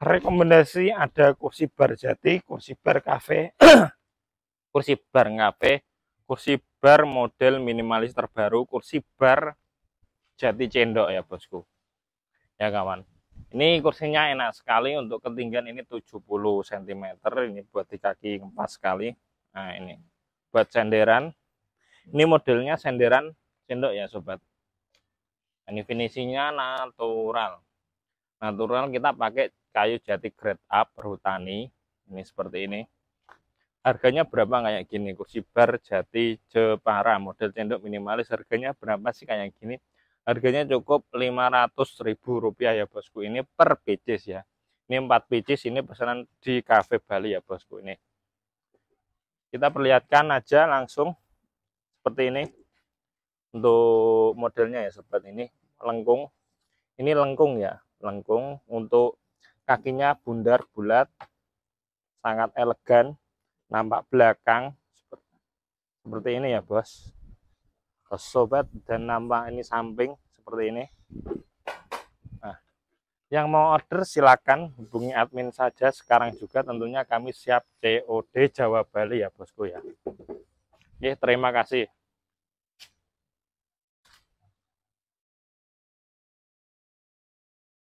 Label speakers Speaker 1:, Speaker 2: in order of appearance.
Speaker 1: rekomendasi ada kursi bar jati, kursi bar kafe,
Speaker 2: kursi bar ngape, kursi bar model minimalis terbaru, kursi bar jati cendok ya bosku. Ya kawan. Ini kursinya enak sekali untuk ketinggian ini 70 cm, ini buat di kaki empat sekali. Nah, ini buat senderan. Ini modelnya senderan cendok ya, sobat. Ini finishingnya natural natural kita pakai kayu jati grade up perhutani ini seperti ini harganya berapa kayak gini kursi bar jati Jepara model cendok minimalis harganya berapa sih kayak gini harganya cukup 500.000 ribu rupiah ya bosku ini per pcs ya ini 4 pcs ini pesanan di cafe Bali ya bosku ini kita perlihatkan aja langsung seperti ini untuk modelnya ya seperti ini lengkung ini lengkung ya lengkung untuk kakinya bundar bulat sangat elegan nampak belakang seperti, ini ya bos bos sobat dan nampak ini samping seperti ini nah, yang mau order silakan hubungi admin saja sekarang juga tentunya kami siap COD Jawa Bali ya bosku ya Oke, terima
Speaker 1: kasih